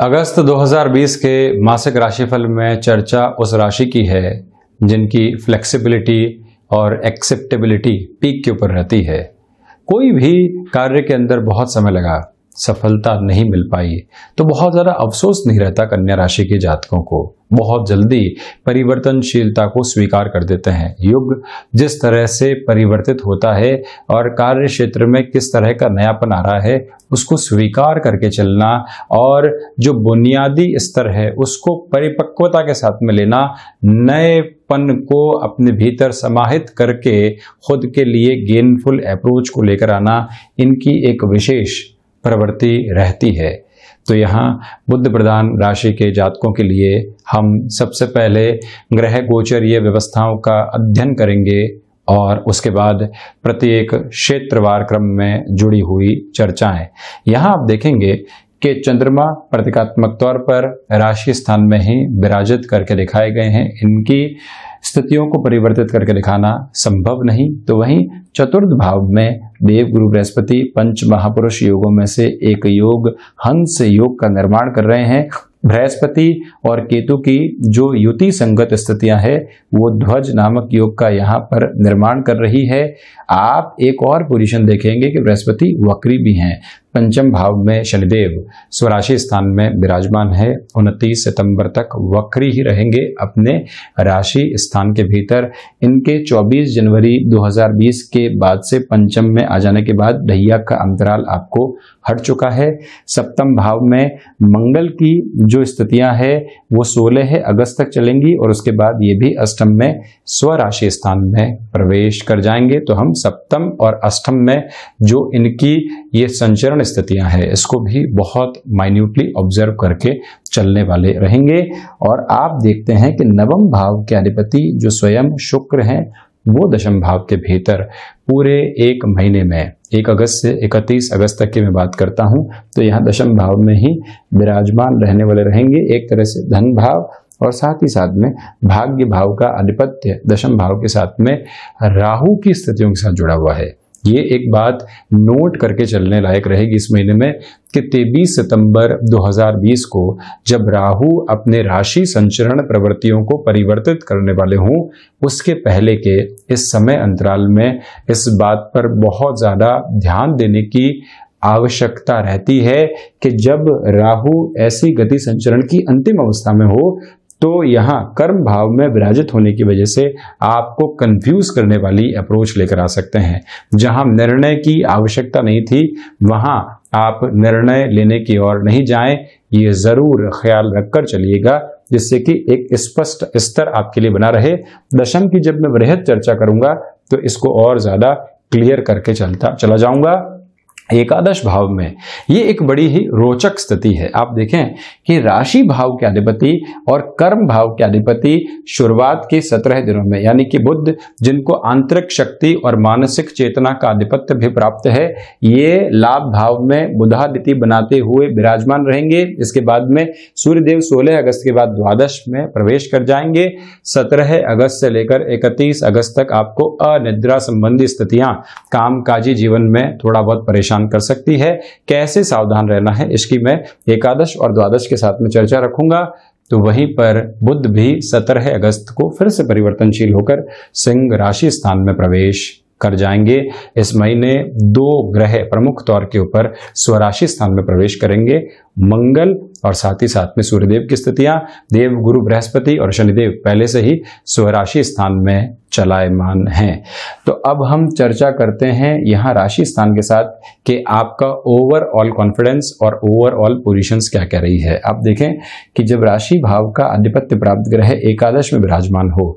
अगस्त 2020 के मासिक राशिफल में चर्चा उस राशि की है जिनकी फ्लेक्सिबिलिटी और एक्सेप्टेबिलिटी पीक के ऊपर रहती है कोई भी कार्य के अंदर बहुत समय लगा सफलता नहीं मिल पाई तो बहुत ज़्यादा अफसोस नहीं रहता कन्या राशि के जातकों को बहुत जल्दी परिवर्तनशीलता को स्वीकार कर देते हैं युग जिस तरह से परिवर्तित होता है और कार्य क्षेत्र में किस तरह का नयापन आ रहा है उसको स्वीकार करके चलना और जो बुनियादी स्तर है उसको परिपक्वता के साथ में लेना नए पन को अपने भीतर समाहित करके खुद के लिए गेनफुल अप्रोच को लेकर आना इनकी एक विशेष प्रवृत्ति रहती है तो यहाँ बुद्ध प्रधान राशि के जातकों के लिए हम सबसे पहले ग्रह गोचरीय व्यवस्थाओं का अध्ययन करेंगे और उसके बाद प्रत्येक क्षेत्रवार क्रम में जुड़ी हुई चर्चाएं यहाँ आप देखेंगे कि चंद्रमा प्रतीकात्मक तौर पर राशि स्थान में ही विराजित करके दिखाए गए हैं इनकी स्थितियों को परिवर्तित करके दिखाना संभव नहीं तो वहीं चतुर्थ भाव में देव गुरु बृहस्पति पंच महापुरुष योगों में से एक योग हंस योग का निर्माण कर रहे हैं बृहस्पति और केतु की जो युति संगत स्थितियां हैं वो ध्वज नामक योग का यहाँ पर निर्माण कर रही है आप एक और पोजीशन देखेंगे कि बृहस्पति वक्री भी हैं पंचम भाव में शनिदेव स्वराशि स्थान में विराजमान है उनतीस सितंबर तक वक्री ही रहेंगे अपने राशि स्थान के भीतर इनके 24 जनवरी 2020 के बाद से पंचम में आ जाने के बाद ढैया का अंतराल आपको हट चुका है सप्तम भाव में मंगल की जो स्थितियां है वो सोलह है अगस्त तक चलेंगी और उसके बाद ये भी अष्टम में स्वराशि स्थान में प्रवेश कर जाएंगे तो हम सप्तम और अष्टम में जो इनकी ये संचरण स्थितियां हैं इसको भी बहुत माइन्यूटली ऑब्जर्व करके चलने वाले रहेंगे और आप देखते हैं कि नवम भाव के अधिपति जो स्वयं शुक्र हैं वो दशम भाव के भीतर पूरे एक महीने में एक अगस्त से इकतीस अगस्त तक की मैं बात करता हूँ तो यहाँ दशम भाव में ही विराजमान रहने वाले रहेंगे एक तरह से धन भाव और साथ ही साथ में भाग्य भाव का आधिपत्य दशम भाव के साथ में राहु की स्थितियों के साथ जुड़ा हुआ है ये एक बात नोट करके चलने लायक रहेगी इस महीने में कि तेबीस सितंबर 2020 को जब राहु अपने राशि संचरण प्रवृत्तियों को परिवर्तित करने वाले हों उसके पहले के इस समय अंतराल में इस बात पर बहुत ज़्यादा ध्यान देने की आवश्यकता रहती है कि जब राहु ऐसी गति संचरण की अंतिम अवस्था में हो तो यहाँ कर्म भाव में विराजित होने की वजह से आपको कंफ्यूज करने वाली अप्रोच लेकर आ सकते हैं जहां निर्णय की आवश्यकता नहीं थी वहां आप निर्णय लेने की ओर नहीं जाएं ये जरूर ख्याल रखकर चलिएगा जिससे कि एक स्पष्ट स्तर आपके लिए बना रहे दशम की जब मैं वृहद चर्चा करूंगा तो इसको और ज्यादा क्लियर करके चलता चला जाऊंगा एकादश भाव में ये एक बड़ी ही रोचक स्थिति है आप देखें कि राशि भाव के अधिपति और कर्म भाव के अधिपति शुरुआत के सत्रह दिनों में यानी कि बुद्ध जिनको आंतरिक शक्ति और मानसिक चेतना का आधिपत्य भी प्राप्त है ये लाभ भाव में बुधादिति बनाते हुए विराजमान रहेंगे इसके बाद में सूर्यदेव सोलह अगस्त के बाद द्वादश में प्रवेश कर जाएंगे सत्रह अगस्त से लेकर इकतीस अगस्त तक आपको अनिद्रा संबंधी स्थितियां कामकाजी जीवन में थोड़ा बहुत परेशान नुकसान कर सकती है कैसे सावधान रहना है इसकी मैं एकादश और द्वादश के साथ में चर्चा रखूंगा तो वहीं पर बुद्ध भी 17 अगस्त को फिर से परिवर्तनशील होकर सिंह राशि स्थान में प्रवेश कर जाएंगे इस महीने दो ग्रह प्रमुख तौर के ऊपर स्वराशि स्थान में प्रवेश करेंगे मंगल और साथ ही साथ में सूर्यदेव की स्थितियां देव गुरु बृहस्पति और शनिदेव पहले से ही स्वराशि स्थान में चलायमान हैं तो अब हम चर्चा करते हैं यहाँ राशि स्थान के साथ कि आपका ओवरऑल कॉन्फिडेंस और ओवरऑल पोजिशन क्या कह रही है आप देखें कि जब राशि भाव का आधिपत्य प्राप्त ग्रह एकादश में विराजमान हो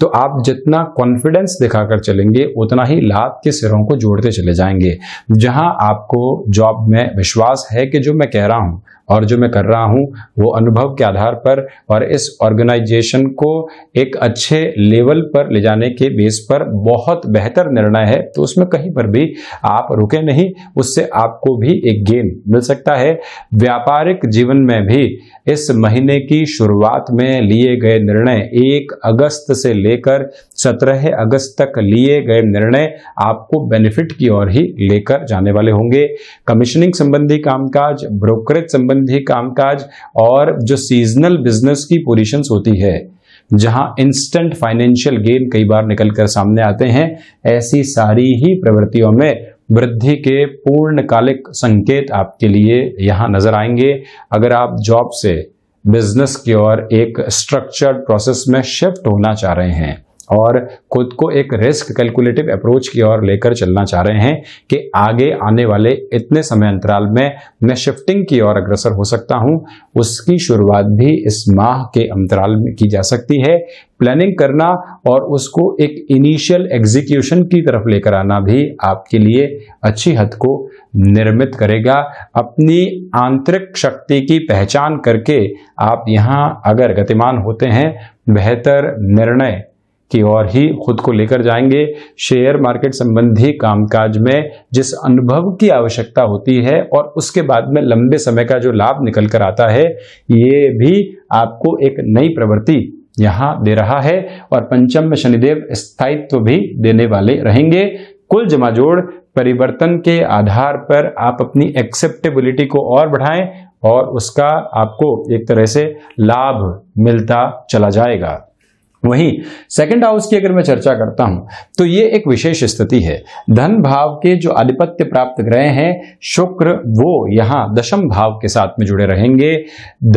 तो आप जितना कॉन्फिडेंस दिखाकर चलेंगे उतना ही लाभ के सिरों को जोड़ते चले जाएंगे जहां आपको जॉब में विश्वास है कि जो मैं कह रहा हूं और जो मैं कर रहा हूँ वो अनुभव के आधार पर और इस ऑर्गेनाइजेशन को एक अच्छे लेवल पर ले जाने के बेस पर बहुत बेहतर निर्णय है तो उसमें कहीं पर भी आप रुके नहीं उससे आपको भी एक गेन मिल सकता है व्यापारिक जीवन में भी इस महीने की शुरुआत में लिए गए निर्णय एक अगस्त से लेकर सत्रह अगस्त तक लिए गए निर्णय आपको बेनिफिट की ओर ही लेकर जाने वाले होंगे कमीशनिंग संबंधी कामकाज ब्रोकरेज संबंधी संबंधी कामकाज और जो सीजनल बिजनेस की पोजिशन होती है जहां इंस्टेंट फाइनेंशियल गेन कई बार निकलकर सामने आते हैं ऐसी सारी ही प्रवृत्तियों में वृद्धि के पूर्णकालिक संकेत आपके लिए यहां नजर आएंगे अगर आप जॉब से बिजनेस की ओर एक स्ट्रक्चर्ड प्रोसेस में शिफ्ट होना चाह रहे हैं और खुद को एक रिस्क कैलकुलेटिव अप्रोच की ओर लेकर चलना चाह रहे हैं कि आगे आने वाले इतने समय अंतराल में मैं शिफ्टिंग की ओर अग्रसर हो सकता हूं उसकी शुरुआत भी इस माह के अंतराल में की जा सकती है प्लानिंग करना और उसको एक इनिशियल एग्जीक्यूशन की तरफ लेकर आना भी आपके लिए अच्छी हद को निर्मित करेगा अपनी आंतरिक शक्ति की पहचान करके आप यहाँ अगर गतिमान होते हैं बेहतर निर्णय की ओर ही खुद को लेकर जाएंगे शेयर मार्केट संबंधी कामकाज में जिस अनुभव की आवश्यकता होती है और उसके बाद में लंबे समय का जो लाभ निकल कर आता है ये भी आपको एक नई प्रवृत्ति यहाँ दे रहा है और पंचम में शनिदेव स्थायित्व भी देने वाले रहेंगे कुल जमाजोड़ परिवर्तन के आधार पर आप अपनी एक्सेप्टेबिलिटी को और बढ़ाएं और उसका आपको एक तरह से लाभ मिलता चला जाएगा वहीं सेकंड हाउस की अगर मैं चर्चा करता हूं तो ये एक विशेष स्थिति है धन भाव के जो आधिपत्य प्राप्त ग्रह हैं शुक्र वो यहां दशम भाव के साथ में जुड़े रहेंगे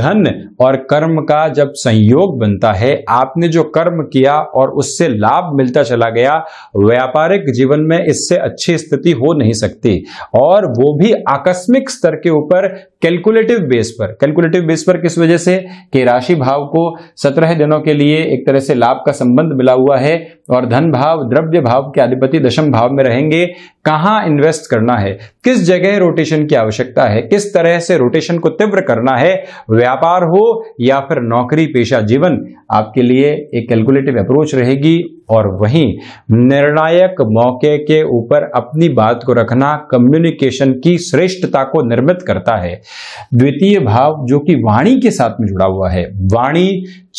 धन और कर्म का जब संयोग बनता है आपने जो कर्म किया और उससे लाभ मिलता चला गया व्यापारिक जीवन में इससे अच्छी स्थिति हो नहीं सकती और वो भी आकस्मिक स्तर के ऊपर कैलकुलेटिव बेस पर कैलकुलेटिव बेस पर किस वजह से कि राशि भाव को सत्रह दिनों के लिए एक तरह से लाभ का संबंध मिला हुआ है और धन भाव द्रव्य भाव के अधिपति दशम भाव में रहेंगे कहाँ इन्वेस्ट करना है किस जगह रोटेशन की आवश्यकता है किस तरह से रोटेशन को तीव्र करना है व्यापार हो या फिर नौकरी पेशा जीवन आपके लिए एक कैलकुलेटिव अप्रोच रहेगी और वहीं निर्णायक मौके के ऊपर अपनी बात को रखना कम्युनिकेशन की श्रेष्ठता को निर्मित करता है द्वितीय भाव जो कि वाणी के साथ में जुड़ा हुआ है वाणी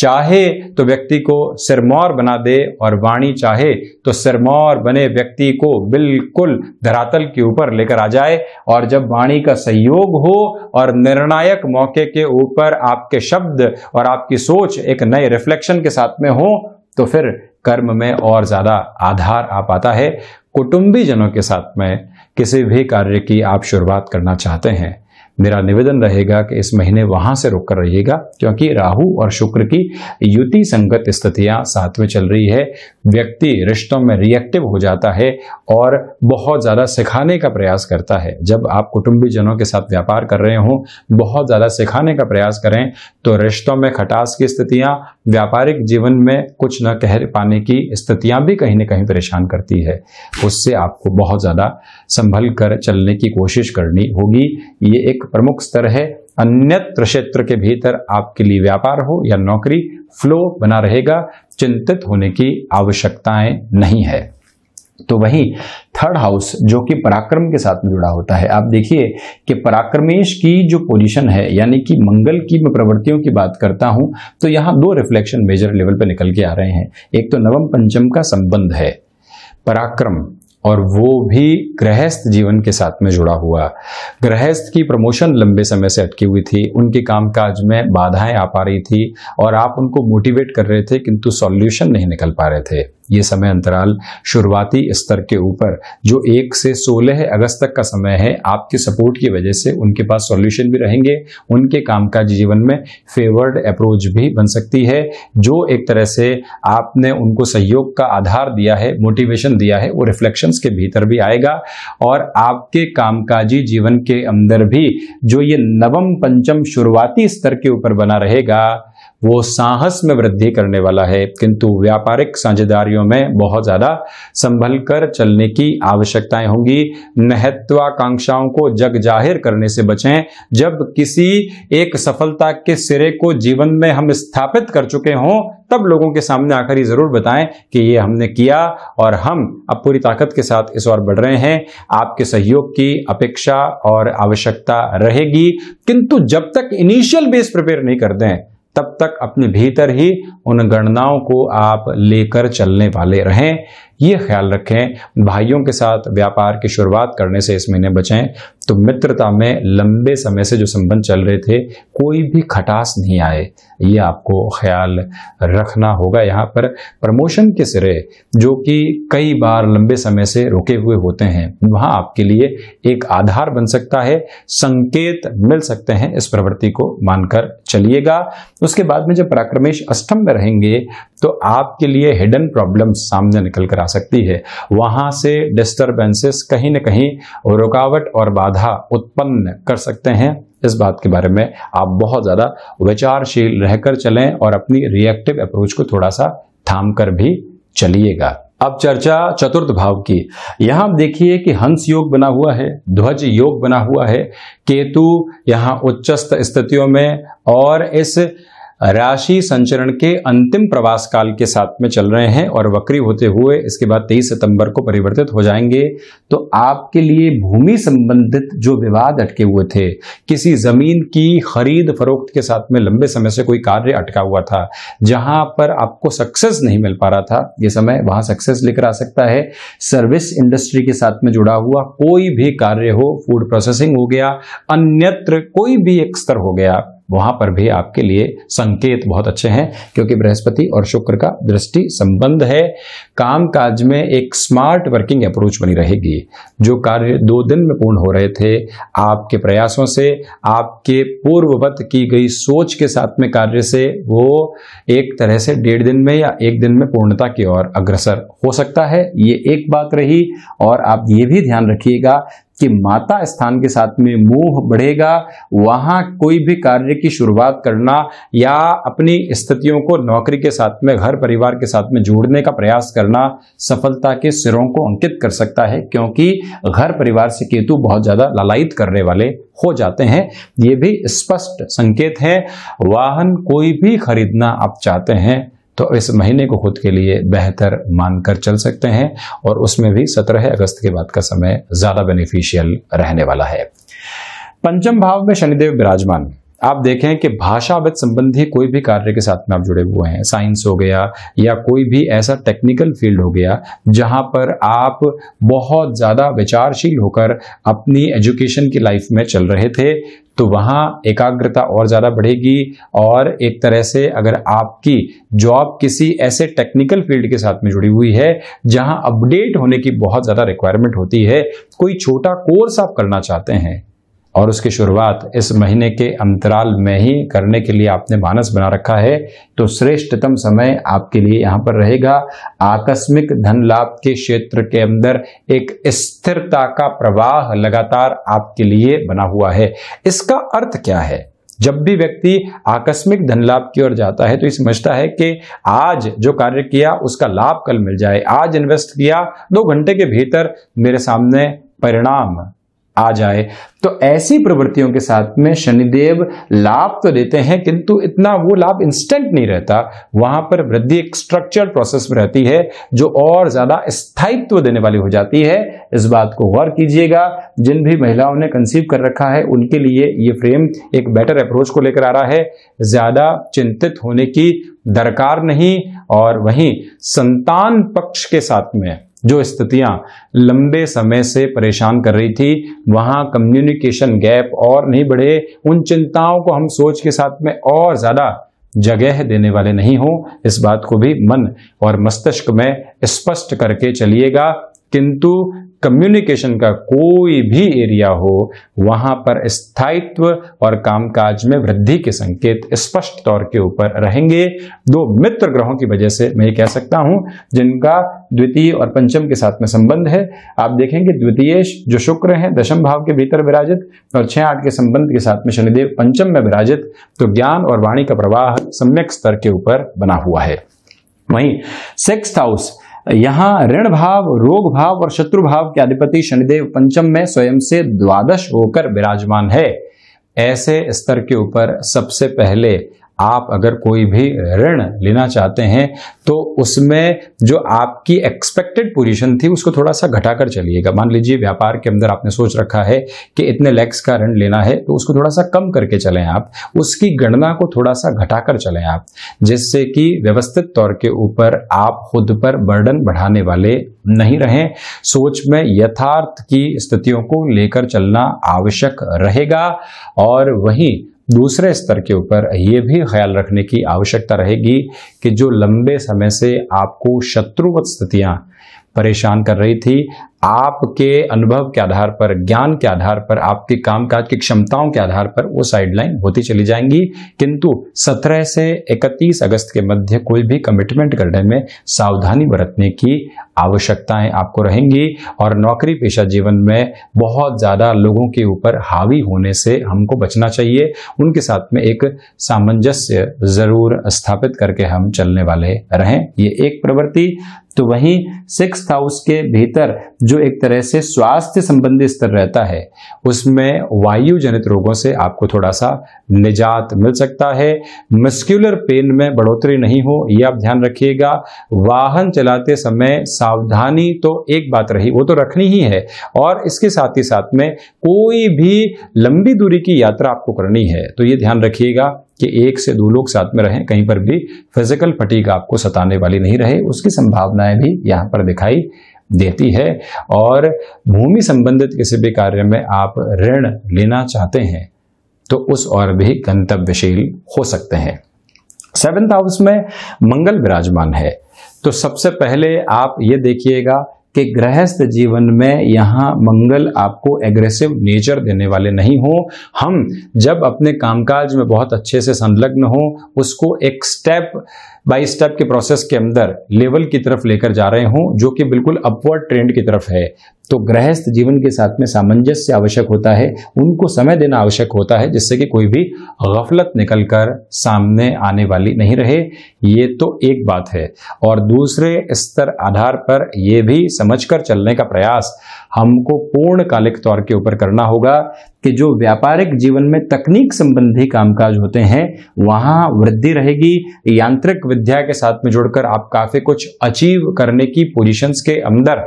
चाहे तो व्यक्ति को सिरमौर बना दे और वाणी चाहे तो सिरमौर बने व्यक्ति को बिल्कुल धरातल के ऊपर लेकर आ जाए और जब वाणी का सहयोग हो और निर्णायक मौके के ऊपर आपके शब्द और आपकी सोच एक नए रिफ्लेक्शन के साथ में हो तो फिर कर्म में और ज़्यादा आधार आ पाता है कुटुंबी जनों के साथ में किसी भी कार्य की आप शुरुआत करना चाहते हैं मेरा निवेदन रहेगा कि इस महीने वहां से रुक कर रहिएगा क्योंकि राहु और शुक्र की युति संगत स्थितियां साथ में चल रही है व्यक्ति रिश्तों में रिएक्टिव हो जाता है और बहुत ज़्यादा सिखाने का प्रयास करता है जब आप कुटुंबीजनों के साथ व्यापार कर रहे हों बहुत ज़्यादा सिखाने का प्रयास करें तो रिश्तों में खटास की स्थितियां व्यापारिक जीवन में कुछ न कह पाने की स्थितियां भी कहीं ना कहीं परेशान करती है उससे आपको बहुत ज़्यादा संभल कर चलने की कोशिश करनी होगी ये एक प्रमुख स्तर है अन्यत्र क्षेत्र के भीतर आपके लिए व्यापार हो या नौकरी फ्लो बना रहेगा चिंतित होने की आवश्यकताएं नहीं है तो वही थर्ड हाउस जो कि पराक्रम के साथ में जुड़ा होता है आप देखिए कि पराक्रमेश की जो पोजीशन है यानी कि मंगल की मैं प्रवृत्तियों की बात करता हूं तो यहां दो रिफ्लेक्शन मेजर लेवल पर निकल के आ रहे हैं एक तो नवम पंचम का संबंध है पराक्रम और वो भी गृहस्थ जीवन के साथ में जुड़ा हुआ गृहस्थ की प्रमोशन लंबे समय से अटकी हुई थी उनके कामकाज में बाधाएं आ पा रही थी और आप उनको मोटिवेट कर रहे थे किंतु सॉल्यूशन नहीं निकल पा रहे थे ये समय अंतराल शुरुआती स्तर के ऊपर जो एक से सोलह अगस्त तक का समय है आपके सपोर्ट की वजह से उनके पास सॉल्यूशन भी रहेंगे उनके कामकाज जीवन में फेवर्ड अप्रोच भी बन सकती है जो एक तरह से आपने उनको सहयोग का आधार दिया है मोटिवेशन दिया है वो रिफ्लेक्शंस के भीतर भी आएगा और आपके कामकाजी जीवन के अंदर भी जो ये नवम पंचम शुरुआती स्तर के ऊपर बना रहेगा वो साहस में वृद्धि करने वाला है किंतु व्यापारिक साझेदारियों में बहुत ज़्यादा संभल कर चलने की आवश्यकताएं होंगी महत्वाकांक्षाओं को जग जाहिर करने से बचें जब किसी एक सफलता के सिरे को जीवन में हम स्थापित कर चुके हों तब लोगों के सामने आकर ये ज़रूर बताएं कि ये हमने किया और हम अब पूरी ताकत के साथ इस ओर बढ़ रहे हैं आपके सहयोग की अपेक्षा और आवश्यकता रहेगी किंतु जब तक इनिशियल बेस प्रिपेयर नहीं कर दें तब तक अपने भीतर ही उन गणनाओं को आप लेकर चलने वाले रहें ये ख्याल रखें भाइयों के साथ व्यापार की शुरुआत करने से इस महीने बचें तो मित्रता में लंबे समय से जो संबंध चल रहे थे कोई भी खटास नहीं आए ये आपको ख्याल रखना होगा यहाँ पर प्रमोशन के सिरे जो कि कई बार लंबे समय से रुके हुए होते हैं वहाँ आपके लिए एक आधार बन सकता है संकेत मिल सकते हैं इस प्रवृत्ति को मानकर चलिएगा उसके बाद में जब पराक्रमेश अष्टम में पर रहेंगे तो आपके लिए हिडन प्रॉब्लम सामने निकल कर आ सकती है वहां से डिस्टर्बेंसेस कहीं ना कहीं रुकावट और बाधा उत्पन्न कर सकते हैं इस बात के बारे में आप बहुत ज़्यादा विचारशील रहकर चलें और अपनी रिएक्टिव अप्रोच को थोड़ा सा थाम कर भी चलिएगा अब चर्चा चतुर्थ भाव की यहां देखिए कि हंस योग बना हुआ है ध्वज योग बना हुआ है केतु यहां उच्चस्त स्थितियों में और इस राशि संचरण के अंतिम प्रवास काल के साथ में चल रहे हैं और वक्री होते हुए इसके बाद 23 सितंबर को परिवर्तित हो जाएंगे तो आपके लिए भूमि संबंधित जो विवाद अटके हुए थे किसी जमीन की खरीद फरोख्त के साथ में लंबे समय से कोई कार्य अटका हुआ था जहां पर आपको सक्सेस नहीं मिल पा रहा था ये समय वहां सक्सेस लेकर आ सकता है सर्विस इंडस्ट्री के साथ में जुड़ा हुआ कोई भी कार्य हो फूड प्रोसेसिंग हो गया अन्यत्र कोई भी एक स्तर हो गया वहां पर भी आपके लिए संकेत बहुत अच्छे हैं क्योंकि बृहस्पति और शुक्र का दृष्टि संबंध है काम काज में एक स्मार्ट वर्किंग अप्रोच बनी रहेगी जो कार्य दो दिन में पूर्ण हो रहे थे आपके प्रयासों से आपके पूर्ववत की गई सोच के साथ में कार्य से वो एक तरह से डेढ़ दिन में या एक दिन में पूर्णता की ओर अग्रसर हो सकता है ये एक बात रही और आप ये भी ध्यान रखिएगा कि माता स्थान के साथ में मोह बढ़ेगा वहां कोई भी कार्य की शुरुआत करना या अपनी स्थितियों को नौकरी के साथ में घर परिवार के साथ में जोड़ने का प्रयास करना सफलता के सिरों को अंकित कर सकता है क्योंकि घर परिवार से केतु बहुत ज़्यादा ललायित करने वाले हो जाते हैं ये भी स्पष्ट संकेत है वाहन कोई भी खरीदना आप चाहते हैं तो इस महीने को खुद के लिए बेहतर मानकर चल सकते हैं और उसमें भी सत्रह अगस्त के बाद का समय ज़्यादा बेनिफिशियल रहने वाला है पंचम भाव में शनिदेव विराजमान आप देखें कि भाषाविद संबंधी कोई भी कार्य के साथ में आप जुड़े हुए हैं साइंस हो गया या कोई भी ऐसा टेक्निकल फील्ड हो गया जहां पर आप बहुत ज़्यादा विचारशील होकर अपनी एजुकेशन की लाइफ में चल रहे थे तो वहां एकाग्रता और ज़्यादा बढ़ेगी और एक तरह से अगर आपकी जॉब किसी ऐसे टेक्निकल फील्ड के साथ में जुड़ी हुई है जहां अपडेट होने की बहुत ज़्यादा रिक्वायरमेंट होती है कोई छोटा कोर्स आप करना चाहते हैं और उसकी शुरुआत इस महीने के अंतराल में ही करने के लिए आपने मानस बना रखा है तो श्रेष्ठतम समय आपके लिए यहाँ पर रहेगा आकस्मिक धन लाभ के क्षेत्र के अंदर एक स्थिरता का प्रवाह लगातार आपके लिए बना हुआ है इसका अर्थ क्या है जब भी व्यक्ति आकस्मिक धन लाभ की ओर जाता है तो ये समझता है कि आज जो कार्य किया उसका लाभ कल मिल जाए आज इन्वेस्ट किया दो घंटे के भीतर मेरे सामने परिणाम आ जाए तो ऐसी प्रवृत्तियों के साथ में शनिदेव लाभ तो देते हैं किंतु इतना वो लाभ इंस्टेंट नहीं रहता वहां पर वृद्धि एक स्ट्रक्चर प्रोसेस में रहती है जो और ज्यादा स्थायित्व देने वाली हो जाती है इस बात को गौर कीजिएगा जिन भी महिलाओं ने कंसीव कर रखा है उनके लिए ये फ्रेम एक बेटर अप्रोच को लेकर आ रहा है ज्यादा चिंतित होने की दरकार नहीं और वहीं संतान पक्ष के साथ में जो स्थितियां लंबे समय से परेशान कर रही थी वहां कम्युनिकेशन गैप और नहीं बढ़े उन चिंताओं को हम सोच के साथ में और ज्यादा जगह देने वाले नहीं हो इस बात को भी मन और मस्तिष्क में स्पष्ट करके चलिएगा किंतु कम्युनिकेशन का कोई भी एरिया हो वहां पर स्थायित्व और कामकाज में वृद्धि के संकेत स्पष्ट तौर के ऊपर रहेंगे दो मित्र ग्रहों की वजह से मैं ये कह सकता हूं जिनका द्वितीय और पंचम के साथ में संबंध है आप देखेंगे द्वितीय जो शुक्र हैं दशम भाव के भीतर विराजित और छह आठ के संबंध के साथ में शनिदेव पंचम में विराजित तो ज्ञान और वाणी का प्रवाह सम्यक स्तर के ऊपर बना हुआ है वहीं सिक्स हाउस यहाँ ऋण भाव रोग भाव और शत्रु भाव के अधिपति शनिदेव पंचम में स्वयं से द्वादश होकर विराजमान है ऐसे स्तर के ऊपर सबसे पहले आप अगर कोई भी ऋण लेना चाहते हैं तो उसमें जो आपकी एक्सपेक्टेड पोजीशन थी उसको थोड़ा सा घटाकर चलिएगा मान लीजिए व्यापार के अंदर आपने सोच रखा है कि इतने लैक्स का ऋण लेना है तो उसको थोड़ा सा कम करके चलें आप उसकी गणना को थोड़ा सा घटाकर चलें आप जिससे कि व्यवस्थित तौर के ऊपर आप खुद पर बर्डन बढ़ाने वाले नहीं रहें सोच में यथार्थ की स्थितियों को लेकर चलना आवश्यक रहेगा और वहीं दूसरे स्तर के ऊपर ये भी ख्याल रखने की आवश्यकता रहेगी कि जो लंबे समय से आपको शत्रुवत स्थितियां परेशान कर रही थी आपके अनुभव के आधार पर ज्ञान के आधार पर आपके कामकाज की क्षमताओं के आधार पर वो साइडलाइन होती चली जाएंगी किंतु 17 से 31 अगस्त के मध्य कोई भी कमिटमेंट करने में सावधानी बरतने की आवश्यकताएं आपको रहेंगी और नौकरी पेशा जीवन में बहुत ज़्यादा लोगों के ऊपर हावी होने से हमको बचना चाहिए उनके साथ में एक सामंजस्य ज़रूर स्थापित करके हम चलने वाले रहें ये एक प्रवृत्ति तो वहीं सिक्स हाउस के भीतर जो एक तरह से स्वास्थ्य संबंधी स्तर रहता है उसमें वायु जनित रोगों से आपको थोड़ा सा निजात मिल सकता है मस्क्यूलर पेन में बढ़ोतरी नहीं हो यह आप ध्यान रखिएगा वाहन चलाते समय सावधानी तो एक बात रही वो तो रखनी ही है और इसके साथ ही साथ में कोई भी लंबी दूरी की यात्रा आपको करनी है तो ये ध्यान रखिएगा कि एक से दो लोग साथ में रहें कहीं पर भी फिजिकल फटीक आपको सताने वाली नहीं रहे उसकी संभावनाएं भी यहाँ पर दिखाई देती है और भूमि संबंधित किसी भी कार्य में आप ऋण लेना चाहते हैं तो उस और भी गंतव्यशील हो सकते हैं सेवेंथ हाउस में मंगल विराजमान है तो सबसे पहले आप ये देखिएगा कि गृहस्थ जीवन में यहाँ मंगल आपको एग्रेसिव नेचर देने वाले नहीं हो हम जब अपने कामकाज में बहुत अच्छे से संलग्न हो उसको एक स्टेप बाई स्टेप के प्रोसेस के अंदर लेवल की तरफ लेकर जा रहे हों जो कि बिल्कुल अपवर्ड ट्रेंड की तरफ है तो गृहस्थ जीवन के साथ में सामंजस्य आवश्यक होता है उनको समय देना आवश्यक होता है जिससे कि कोई भी गफलत निकल कर सामने आने वाली नहीं रहे ये तो एक बात है और दूसरे स्तर आधार पर यह भी समझकर चलने का प्रयास हमको पूर्ण कालिक तौर के ऊपर करना होगा कि जो व्यापारिक जीवन में तकनीक संबंधी कामकाज होते हैं वहां वृद्धि रहेगी यांत्रिक विद्या के साथ में जुड़कर आप काफ़ी कुछ अचीव करने की पोजिशन के अंदर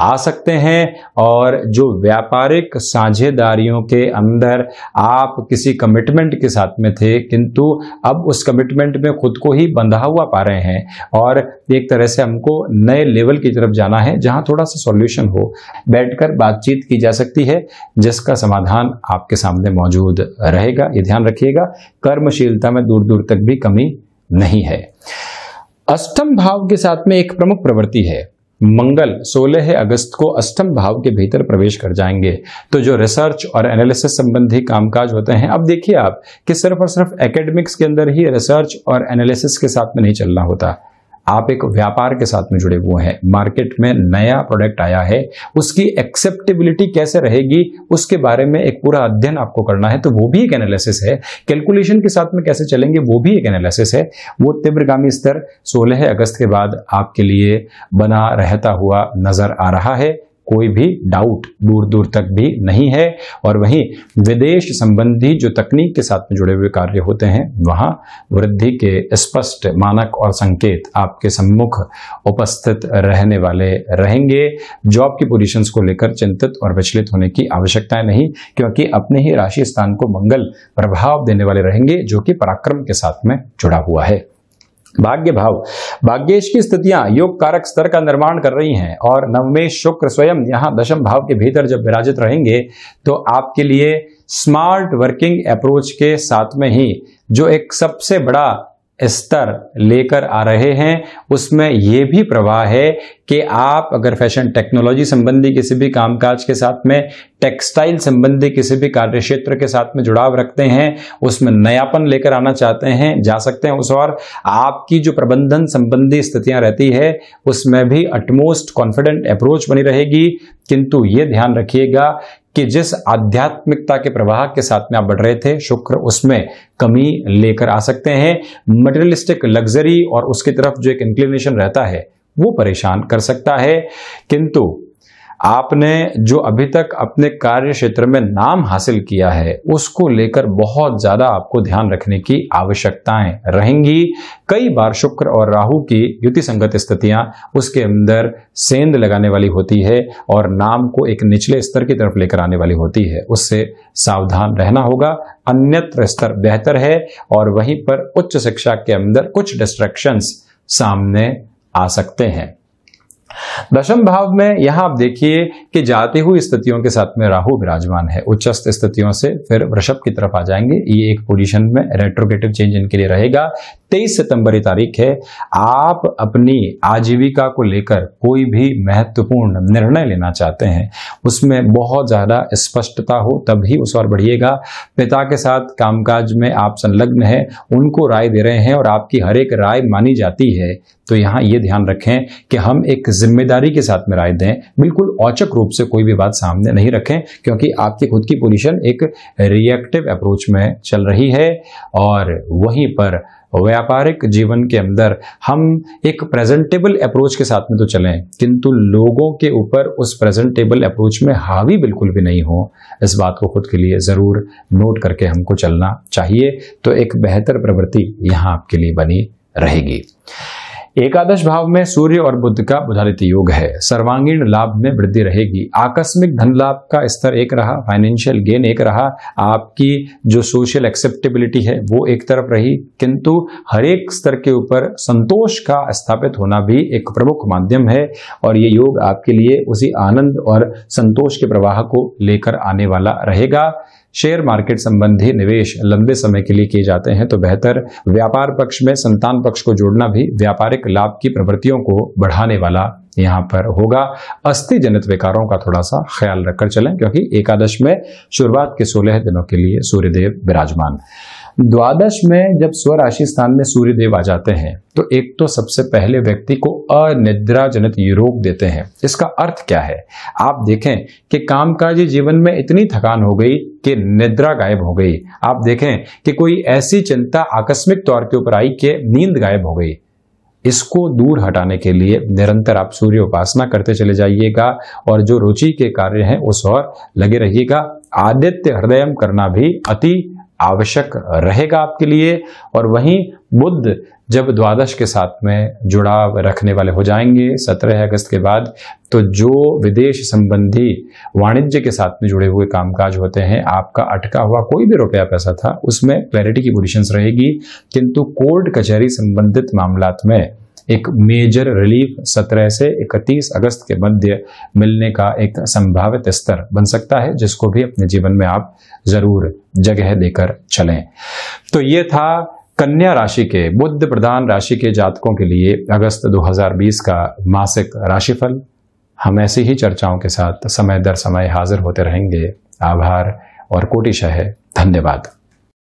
आ सकते हैं और जो व्यापारिक साझेदारियों के अंदर आप किसी कमिटमेंट के साथ में थे किंतु अब उस कमिटमेंट में खुद को ही बंधा हुआ पा रहे हैं और एक तरह से हमको नए लेवल की तरफ जाना है जहां थोड़ा सा सॉल्यूशन हो बैठकर बातचीत की जा सकती है जिसका समाधान आपके सामने मौजूद रहेगा ये ध्यान रखिएगा कर्मशीलता में दूर दूर तक भी कमी नहीं है अष्टम भाव के साथ में एक प्रमुख प्रवृत्ति है मंगल 16 अगस्त को अष्टम भाव के भीतर प्रवेश कर जाएंगे तो जो रिसर्च और एनालिसिस संबंधी कामकाज होते हैं अब देखिए आप कि सिर्फ और सिर्फ एकेडमिक्स के अंदर ही रिसर्च और एनालिसिस के साथ में नहीं चलना होता आप एक व्यापार के साथ में जुड़े हुए हैं मार्केट में नया प्रोडक्ट आया है उसकी एक्सेप्टेबिलिटी कैसे रहेगी उसके बारे में एक पूरा अध्ययन आपको करना है तो वो भी एक एनालिसिस है कैलकुलेशन के साथ में कैसे चलेंगे वो भी एक एनालिसिस है वो तीव्रगामी स्तर सोलह अगस्त के बाद आपके लिए बना रहता हुआ नजर आ रहा है कोई भी डाउट दूर दूर तक भी नहीं है और वहीं विदेश संबंधी जो तकनीक के साथ में जुड़े हुए कार्य होते हैं वहां वृद्धि के स्पष्ट मानक और संकेत आपके सम्मुख उपस्थित रहने वाले रहेंगे जॉब की पोजीशंस को लेकर चिंतित और विचलित होने की आवश्यकता नहीं क्योंकि अपने ही राशि स्थान को मंगल प्रभाव देने वाले रहेंगे जो कि पराक्रम के साथ में जुड़ा हुआ है भाग्य भाव भाग्येश की स्थितियां योग कारक स्तर का निर्माण कर रही हैं और नवमेश शुक्र स्वयं यहां दशम भाव के भीतर जब विराजित रहेंगे तो आपके लिए स्मार्ट वर्किंग अप्रोच के साथ में ही जो एक सबसे बड़ा स्तर लेकर आ रहे हैं उसमें यह भी प्रवाह है कि आप अगर फैशन टेक्नोलॉजी संबंधी किसी भी कामकाज के साथ में टेक्सटाइल संबंधी किसी भी कार्य क्षेत्र के साथ में जुड़ाव रखते हैं उसमें नयापन लेकर आना चाहते हैं जा सकते हैं उस और आपकी जो प्रबंधन संबंधी स्थितियां रहती है उसमें भी अटमोस्ट कॉन्फिडेंट अप्रोच बनी रहेगी किंतु ये ध्यान रखिएगा कि जिस आध्यात्मिकता के प्रवाह के साथ में आप बढ़ रहे थे शुक्र उसमें कमी लेकर आ सकते हैं मटेरियलिस्टिक लग्जरी और उसकी तरफ जो एक इंक्लिनेशन रहता है वो परेशान कर सकता है किंतु आपने जो अभी तक अपने कार्य क्षेत्र में नाम हासिल किया है उसको लेकर बहुत ज़्यादा आपको ध्यान रखने की आवश्यकताएं रहेंगी कई बार शुक्र और राहु की युति संगत स्थितियां उसके अंदर सेंध लगाने वाली होती है और नाम को एक निचले स्तर की तरफ लेकर आने वाली होती है उससे सावधान रहना होगा अन्यत्र स्तर बेहतर है और वहीं पर उच्च शिक्षा के अंदर कुछ डिस्ट्रेक्शन सामने आ सकते हैं दशम भाव में यहां आप देखिए कि जाते हुए स्थितियों के साथ में राहु विराजमान है उच्चस्त स्थितियों से फिर वृषभ की तरफ आ जाएंगे ये एक पोजीशन में रेट्रोगेटिव चेंज इनके लिए रहेगा 23 सितंबर तारीख है आप अपनी आजीविका को लेकर कोई भी महत्वपूर्ण निर्णय लेना चाहते हैं उसमें बहुत ज़्यादा स्पष्टता हो तभी उस और बढ़िएगा पिता के साथ कामकाज में आप संलग्न हैं उनको राय दे रहे हैं और आपकी हर एक राय मानी जाती है तो यहां ये ध्यान रखें कि हम एक जिम्मेदारी के साथ में राय दें बिल्कुल औचक रूप से कोई भी बात सामने नहीं रखें क्योंकि आपकी खुद की पोजिशन एक रिएक्टिव अप्रोच में चल रही है और वहीं पर व्यापारिक जीवन के अंदर हम एक प्रेजेंटेबल अप्रोच के साथ में तो चलें किंतु लोगों के ऊपर उस प्रेजेंटेबल अप्रोच में हावी बिल्कुल भी नहीं हो इस बात को खुद के लिए ज़रूर नोट करके हमको चलना चाहिए तो एक बेहतर प्रवृत्ति यहाँ आपके लिए बनी रहेगी एकादश भाव में सूर्य और बुद्ध का बुधारित योग है सर्वांगीण लाभ में वृद्धि रहेगी आकस्मिक धन लाभ का स्तर एक रहा फाइनेंशियल गेन एक रहा आपकी जो सोशल एक्सेप्टेबिलिटी है वो एक तरफ रही किंतु हरेक स्तर के ऊपर संतोष का स्थापित होना भी एक प्रमुख माध्यम है और ये योग आपके लिए उसी आनंद और संतोष के प्रवाह को लेकर आने वाला रहेगा शेयर मार्केट संबंधी निवेश लंबे समय के लिए किए जाते हैं तो बेहतर व्यापार पक्ष में संतान पक्ष को जोड़ना भी व्यापारिक लाभ की प्रवृत्तियों को बढ़ाने वाला यहाँ पर होगा अस्थि जनित विकारों का थोड़ा सा ख्याल रखकर चलें क्योंकि एकादश में शुरुआत के सोलह दिनों के लिए सूर्यदेव विराजमान द्वादश में जब स्वराशि स्थान में सूर्य देव आ जाते हैं तो एक तो सबसे पहले व्यक्ति को जनित रोग देते हैं इसका अर्थ क्या है आप देखें कि कामकाजी जीवन में इतनी थकान हो गई कि निद्रा गायब हो गई आप देखें कि कोई ऐसी चिंता आकस्मिक तौर के ऊपर आई कि नींद गायब हो गई इसको दूर हटाने के लिए निरंतर आप सूर्य उपासना करते चले जाइएगा और जो रुचि के कार्य हैं उस और लगे रहिएगा आदित्य हृदयम करना भी अति आवश्यक रहेगा आपके लिए और वहीं बुद्ध जब द्वादश के साथ में जुड़ाव रखने वाले हो जाएंगे सत्रह अगस्त के बाद तो जो विदेश संबंधी वाणिज्य के साथ में जुड़े हुए कामकाज होते हैं आपका अटका हुआ कोई भी रुपया पैसा था उसमें क्लैरिटी की पोजिशंस रहेगी किंतु कोर्ट कचहरी संबंधित मामला में एक मेजर रिलीफ 17 से 31 अगस्त के मध्य मिलने का एक संभावित स्तर बन सकता है जिसको भी अपने जीवन में आप जरूर जगह देकर चलें तो ये था कन्या राशि के बुद्ध प्रधान राशि के जातकों के लिए अगस्त 2020 का मासिक राशिफल हम ऐसी ही चर्चाओं के साथ समय दर समय हाजिर होते रहेंगे आभार और कोटिश है धन्यवाद